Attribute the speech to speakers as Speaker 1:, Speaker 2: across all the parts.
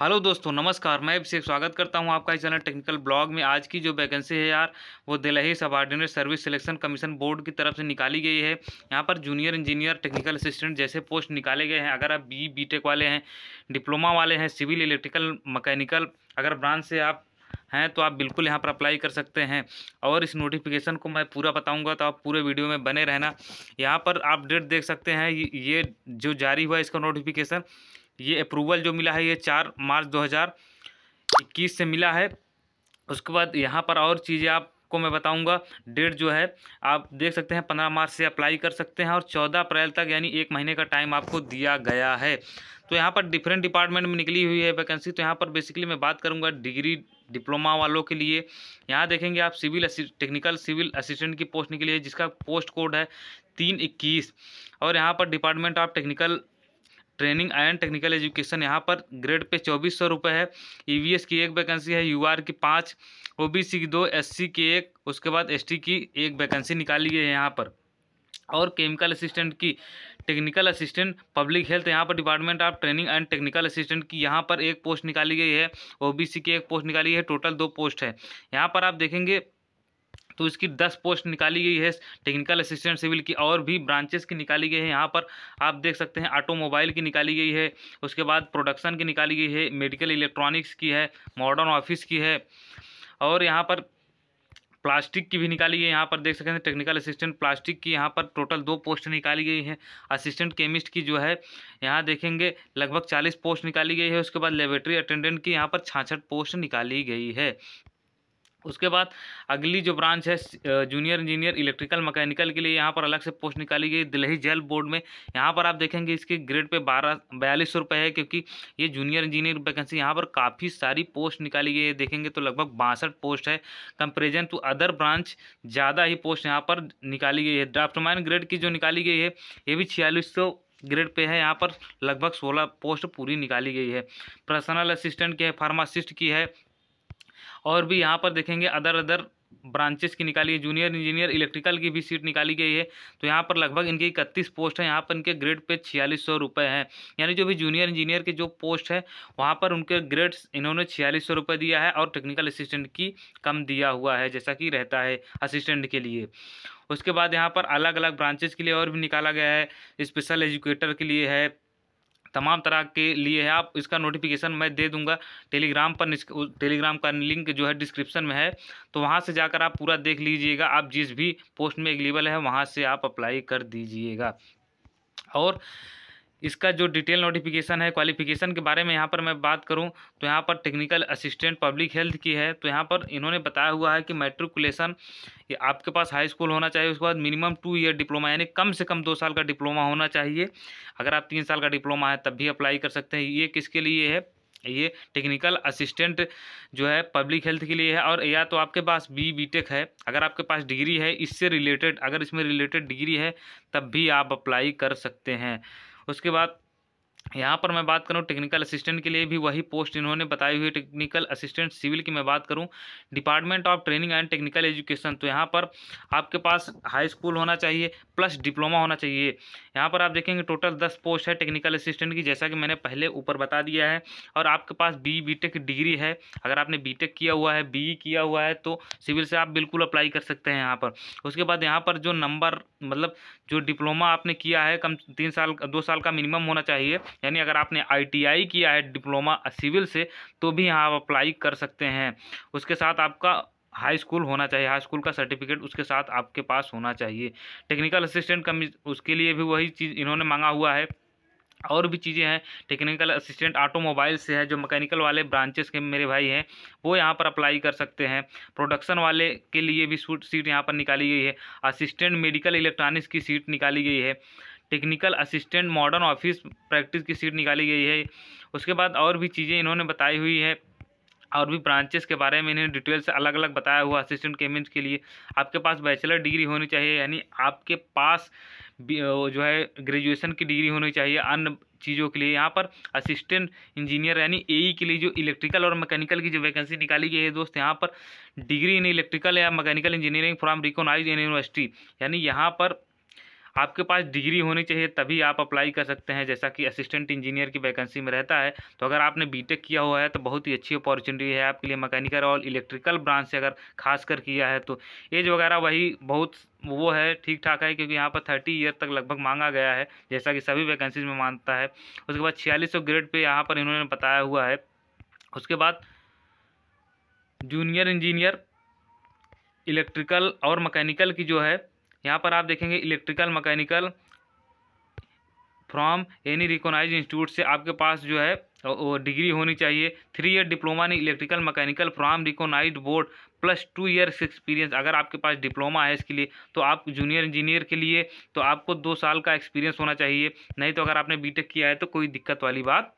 Speaker 1: hello दोस्तों नमस्कार मैं अभिषेक स्वागत करता हूं आपका इस चैनल टेक्निकल ब्लॉग में आज की जो वैकेंसी है यार वो Delhi subordinate service selection commission board की तरफ से निकाली गई है यहां पर जूनियर इंजीनियर टेक्निकल असिस्टेंट जैसे पोस्ट निकाले गए हैं अगर आप बी बी वाले हैं डिप्लोमा वाले हैं सिविल इलेक्ट्रिकल मकैनिकल अगर ब्रांच से आप हैं तो आप बिल्कुल यहाँ पर अप्लाई कर सकते हैं और इस नोटिफिकेशन को मैं पूरा बताऊंगा तो आप पूरे वीडियो में बने रहना यहाँ पर आप डेट देख सकते हैं ये जो जारी हुआ इसका नोटिफिकेशन ये अप्रूवल जो मिला है ये चार मार्च 2021 से मिला है उसके बाद यहाँ पर और चीज़ें आपको मैं बताऊँगा डेट जो है आप देख सकते हैं पंद्रह मार्च से अप्लाई कर सकते हैं और चौदह अप्रैल तक यानी एक महीने का टाइम आपको दिया गया है तो यहाँ पर डिफरेंट डिपार्टमेंट में निकली हुई है वैकेंसी तो यहाँ पर बेसिकली मैं बात करूँगा डिग्री डिप्लोमा वालों के लिए यहाँ देखेंगे आप सिविल टेक्निकल सिविल असिस्टेंट की पोस्ट निकली है जिसका पोस्ट कोड है तीन इक्कीस और यहाँ पर department of technical training and technical education यहाँ पर ग्रेड पे चौबीस सौ रुपये है ई e की एक वैकेंसी है यू की पाँच ओ की दो एस की एक उसके बाद एस की एक वैकेंसी निकाली गई है यहाँ पर और केमिकल असिस्टेंट की टेक्निकल असिस्टेंट पब्लिक हेल्थ यहाँ पर department of training and technical assistant की यहाँ पर एक पोस्ट निकाली गई है ओबीसी की एक पोस्ट निकाली है टोटल दो पोस्ट है यहाँ पर आप देखेंगे तो इसकी दस पोस्ट निकाली गई है टेक्निकल असिस्टेंट सिविल की और भी ब्रांचेस की निकाली गई है यहाँ पर आप देख सकते हैं ऑटोमोबाइल की निकाली गई है उसके बाद प्रोडक्शन की निकाली गई है मेडिकल इलेक्ट्रॉनिक्स की है मॉडर्न ऑफिस की है और यहाँ पर प्लास्टिक की भी निकाली गई है यहाँ पर देख सकते हैं टेक्निकल असिस्टेंट प्लास्टिक की यहाँ पर टोटल दो पोस्ट निकाली गई है असिस्टेंट केमिस्ट की जो है यहाँ देखेंगे लगभग चालीस पोस्ट निकाली गई है उसके बाद लेबोरेटरी अटेंडेंट की यहाँ पर छाछठ पोस्ट निकाली गई है उसके बाद अगली जो ब्रांच है जूनियर इंजीनियर इलेक्ट्रिकल मैकेनिकल के लिए यहाँ पर अलग से पोस्ट निकाली गई दिल्ली जेल बोर्ड में यहाँ पर आप देखेंगे इसके ग्रेड पे बारह बयालीस सौ रुपये है क्योंकि ये जूनियर इंजीनियर वैकेंसी यहाँ पर काफ़ी सारी पोस्ट निकाली गई है देखेंगे तो लगभग बासठ पोस्ट है कंपेरिजन टू अदर ब्रांच ज़्यादा ही पोस्ट यहाँ पर निकाली गई है ड्राफ्टमैन ग्रेड की जो निकाली गई है ये भी छियालीस ग्रेड पे है यहाँ पर लगभग सोलह पोस्ट पूरी निकाली गई है पर्सनल असिस्टेंट की है फार्मासिस्ट की है और भी यहाँ पर देखेंगे अदर अदर ब्रांचेस की निकाली है जूनियर इंजीनियर इलेक्ट्रिकल की भी सीट निकाली गई है तो यहाँ पर लगभग इनकी इकतीस पोस्ट है यहाँ पर इनके ग्रेड पे छियालीस सौ रुपये हैं यानी जो भी जूनियर इंजीनियर के जो पोस्ट है वहाँ पर उनके ग्रेड्स इन्होंने छियालीस सौ रुपये दिया है और टेक्निकल असिस्टेंट की कम दिया हुआ है जैसा कि रहता है असिस्टेंट के लिए उसके बाद यहाँ पर अलग अलग ब्रांचेज के लिए और भी निकाला गया है स्पेशल एजुकेटर के लिए है तमाम तरह के लिए है आप इसका नोटिफिकेशन मैं दे दूंगा टेलीग्राम पर टेलीग्राम का लिंक जो है डिस्क्रिप्शन में है तो वहां से जाकर आप पूरा देख लीजिएगा आप जिस भी पोस्ट में एग्लेबल है वहां से आप अप्लाई कर दीजिएगा और इसका जो डिटेल नोटिफिकेशन है क्वालिफिकेशन के बारे में यहाँ पर मैं बात करूँ तो यहाँ पर टेक्निकल असिस्टेंट पब्लिक हेल्थ की है तो यहाँ पर इन्होंने बताया हुआ है कि मेट्रिकुलेशन ये आपके पास हाई स्कूल होना चाहिए उसके बाद मिनिमम टू ईयर डिप्लोमा यानी कम से कम दो साल का डिप्लोमा होना चाहिए अगर आप तीन साल का डिप्लोमा है तब भी अप्लाई कर सकते हैं ये किसके लिए है ये टेक्निकल असिस्टेंट जो है पब्लिक हेल्थ के लिए है और या तो आपके पास बी बीटेक है अगर आपके पास डिग्री है इससे रिलेटेड अगर इसमें रिलेटेड डिग्री है तब भी आप अप्लाई कर सकते हैं उसके बाद यहाँ पर मैं बात करूँ टेक्निकल असिस्टेंट के लिए भी वही पोस्ट इन्होंने बताई हुई टेक्निकल असिस्टेंट सिविल की मैं बात करूँ department of training and technical education तो यहाँ पर आपके पास हाई स्कूल होना चाहिए प्लस डिप्लोमा होना चाहिए यहाँ पर आप देखेंगे टोटल दस पोस्ट है टेक्निकल असिस्टेंट की जैसा कि मैंने पहले ऊपर बता दिया है और आपके पास बी बी की डिग्री है अगर आपने बी किया हुआ है बी किया हुआ है तो सिविल से आप बिल्कुल अप्लाई कर सकते हैं यहाँ पर उसके बाद यहाँ पर जो नंबर मतलब जो डिप्लोमा आपने किया है कम तीन साल दो साल का मिनिमम होना चाहिए यानी अगर आपने आईटीआई किया है डिप्लोमा सिविल से तो भी यहाँ आप अप्लाई कर सकते हैं उसके साथ आपका हाई स्कूल होना चाहिए हाई स्कूल का सर्टिफिकेट उसके साथ आपके पास होना चाहिए टेक्निकल असिस्टेंट कमी उसके लिए भी वही चीज़ इन्होंने मांगा हुआ है और भी चीज़ें हैं टेक्निकल असिस्टेंट ऑटोमोबाइल से है जो मैकेनिकल वाले ब्रांचेस के मेरे भाई हैं वो यहाँ पर अप्लाई कर सकते हैं प्रोडक्शन वाले के लिए भी सूट सीट यहाँ पर निकाली गई है असिस्टेंट मेडिकल इलेक्ट्रॉनिक्स की सीट निकाली गई है technical assistant modern office practice की सीट निकाली गई है उसके बाद और भी चीज़ें इन्होंने बताई हुई है और भी ब्रांचेस के बारे में इन्हें डिटेल से अलग अलग बताया हुआ असिस्टेंट केमिस्ट के लिए आपके पास बैचलर डिग्री होनी चाहिए यानी आपके पास जो है ग्रेजुएशन की डिग्री होनी चाहिए अन्य चीज़ों के लिए यहाँ पर असिस्टेंट इंजीनियर यानी एई e के लिए जो इलेक्ट्रिकल और मैकेनिकल की जो वैकेंसी निकाली गई है दोस्त यहाँ पर डिग्री इन इलेक्ट्रिकल या mechanical engineering from recognise university यानी यहाँ पर आपके पास डिग्री होनी चाहिए तभी आप अप्लाई कर सकते हैं जैसा कि असिस्टेंट इंजीनियर की वैकेंसी में रहता है तो अगर आपने बीटेक किया हुआ है तो बहुत ही अच्छी अपॉर्चुनिटी है आपके लिए मैकेनिकल और इलेक्ट्रिकल ब्रांच से अगर खास कर किया है तो एज वगैरह वही बहुत वो है ठीक ठाक है क्योंकि यहाँ पर थर्टी ईयर तक लगभग मांगा गया है जैसा कि सभी वैकेंसीज में मानता है उसके बाद छियालीस ग्रेड पर यहाँ पर इन्होंने बताया हुआ है उसके बाद जूनियर इंजीनियर इलेक्ट्रिकल और मकैनिकल की जो है यहाँ पर आप देखेंगे electrical mechanical from any recognise institute से आपके पास जो है डिग्री होनी चाहिए थ्री ईयर डिप्लोमा नहीं electrical mechanical from recognise board plus two years experience अगर आपके पास डिप्लोमा है इसके लिए तो आप जूनियर इंजीनियर के लिए तो आपको दो साल का एक्सपीरियंस होना चाहिए नहीं तो अगर आपने टेक किया है तो कोई दिक्कत वाली बात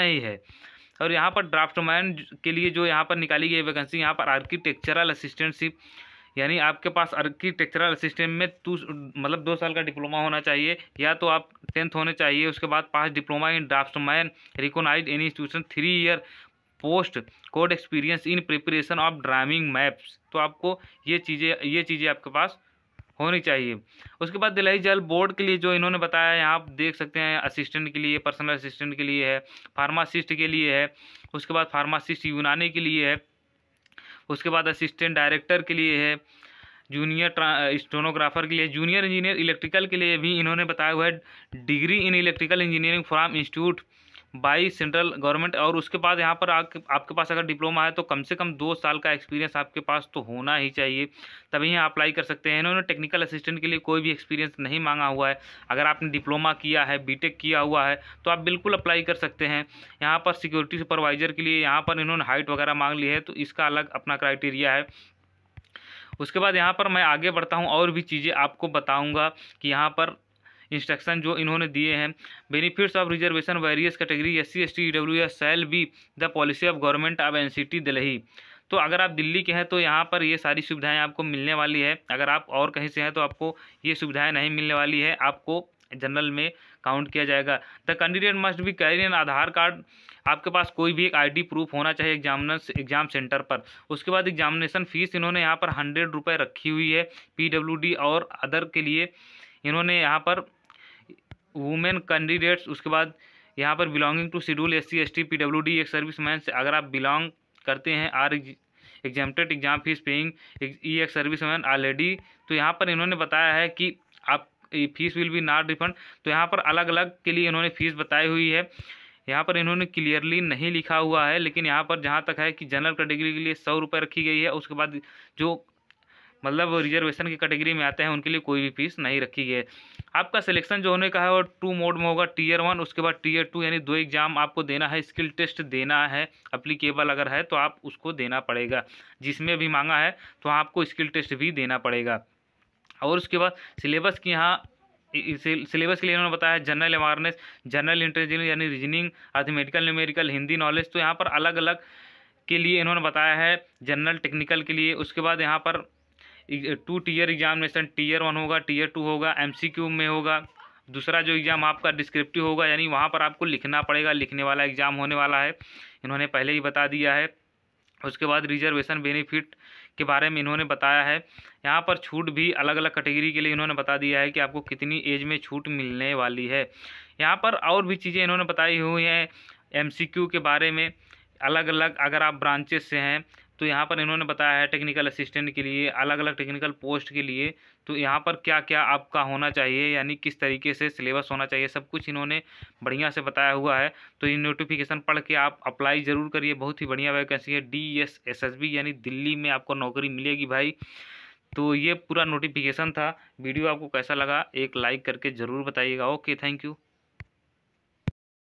Speaker 1: नहीं है और यहाँ पर ड्राफ्टमैन के लिए जो यहाँ पर निकाली गई वैकेंसी यहाँ पर आर्किटेक्चरल असिस्टेंटशिप यानी आपके पास आर्किटेक्चरल सिस्टम में तू मतलब दो साल का डिप्लोमा होना चाहिए या तो आप टेंथ होने चाहिए उसके बाद pass diploma in draftsman recognise any institution three year post code experience in preparation of driving maps तो आपको ये चीज़ें ये चीज़ें आपके पास होनी चाहिए उसके बाद दिलाई जल बोर्ड के लिए जो इन्होंने बताया यहाँ आप देख सकते हैं असिस्टेंट के लिए पर्सनल असिस्टेंट के लिए है फार्मासिस्ट के लिए है उसके बाद फार्मासिस्ट यूनानी के लिए है उसके बाद असिस्टेंट डायरेक्टर के लिए है जूनियर स्टोनोग्राफर के लिए जूनियर इंजीनियर इलेक्ट्रिकल के लिए भी इन्होंने बताया हुआ है degree in electrical engineering from institute by central government और उसके बाद यहाँ पर आप, आपके पास अगर डिप्लोमा है तो कम से कम दो साल का एक्सपीरियंस आपके पास तो होना ही चाहिए तभी यहाँ अप्लाई कर सकते हैं इन्होंने टेक्निकल असिस्टेंट के लिए कोई भी एक्सपीरियंस नहीं मांगा हुआ है अगर आपने डिप्लोमा किया है बी किया हुआ है तो आप बिल्कुल अप्लाई कर सकते हैं यहाँ पर सिक्योरिटी सुपरवाइज़र के लिए यहाँ पर इन्होंने हाइट वगैरह मांग ली है तो इसका अलग अपना क्राइटेरिया है उसके बाद यहाँ पर मैं आगे बढ़ता हूँ और भी चीज़ें आपको बताऊँगा कि यहाँ पर इंस्ट्रक्शन जो इन्होंने दिए हैं benefits of reservation various category S C S T W S shall be the policy of government of N C T Delhi तो अगर आप दिल्ली के हैं तो यहाँ पर ये सारी सुविधाएं आपको मिलने वाली है अगर आप और कहीं से हैं तो आपको ये सुविधाएं नहीं मिलने वाली है आपको जनरल में काउंट किया जाएगा the candidate must be carry an Aadhaar card आपके पास कोई भी एक आईडी प्रूफ होना चाहिए एग्जामिनर एग्जाम सेंटर पर उसके बाद एग्जामिनेशन फीस इन्होंने यहाँ पर हंड्रेड रुपये रखी हुई है पीडब्ल्यूडी और अदर के लिए इन्होंने यहाँ पर वुमेन कैंडिडेट्स उसके बाद यहाँ पर belonging to schedule S C S T P W D ex service man से अगर आप बिलोंग करते हैं or exempted exam fees paying ई एक सर्विस मैन ऑलरेडी तो यहाँ पर इन्होंने बताया है कि आप fees will be not refund तो यहाँ पर अलग अलग के लिए इन्होंने फीस बताई हुई है यहाँ पर इन्होंने क्लियरली नहीं लिखा हुआ है लेकिन यहाँ पर जहाँ तक है कि जनरल कैटेगरी के लिए सौ रुपये रखी गई है उसके बाद जो मतलब रिजर्वेशन की कैटेगरी में आते हैं उनके लिए कोई भी फीस नहीं रखी गई है आपका सिलेक्शन जो होने का है वो टू मोड में होगा टीयर वन उसके बाद टीयर टू यानी दो एग्जाम आपको देना है स्किल टेस्ट देना है अप्लीकेबल अगर है तो आप उसको देना पड़ेगा जिसमें भी मांगा है तो आपको स्किल टेस्ट भी देना पड़ेगा और उसके बाद सिलेबस की यहाँ सिलेबस के लिए इन्होंने बताया जनरल अवेयरनेस जनरल इंटेलिजेंस यानी reasoning arithmetical numerical Hindi knowledge तो यहाँ पर अलग अलग के लिए इन्होंने बताया है जनरल तो टेक्निकल के लिए उसके बाद यहाँ पर two tier examination tier one होगा टीयर टू होगा एमसीक्यू में होगा दूसरा जो एग्ज़ाम आपका डिस्क्रिप्टिव होगा यानी वहाँ पर आपको लिखना पड़ेगा लिखने वाला एग्ज़ाम होने वाला है इन्होंने पहले ही बता दिया है उसके बाद रिजर्वेशन बेनिफिट के बारे में इन्होंने बताया है यहाँ पर छूट भी अलग अलग कैटेगरी के लिए इन्होंने बता दिया है कि आपको कितनी एज में छूट मिलने वाली है यहाँ पर और भी चीज़ें इन्होंने बताई हुई हैं एमसीक्यू के बारे में अलग अलग अगर आप ब्रांचेस से हैं तो यहाँ पर इन्होंने बताया है टेक्निकल असिस्टेंट के लिए अलग अलग टेक्निकल पोस्ट के लिए तो यहाँ पर क्या क्या आपका होना चाहिए यानी किस तरीके से सिलेबस होना चाहिए सब कुछ इन्होंने बढ़िया से बताया हुआ है तो ये नोटिफिकेशन पढ़ के आप अप्लाई ज़रूर करिए बहुत ही बढ़िया वैकेंसी है D S S S B यानी दिल्ली में आपको नौकरी मिलेगी भाई तो ये पूरा नोटिफिकेशन था वीडियो आपको कैसा लगा एक लाइक करके ज़रूर बताइएगा ओके थैंक यू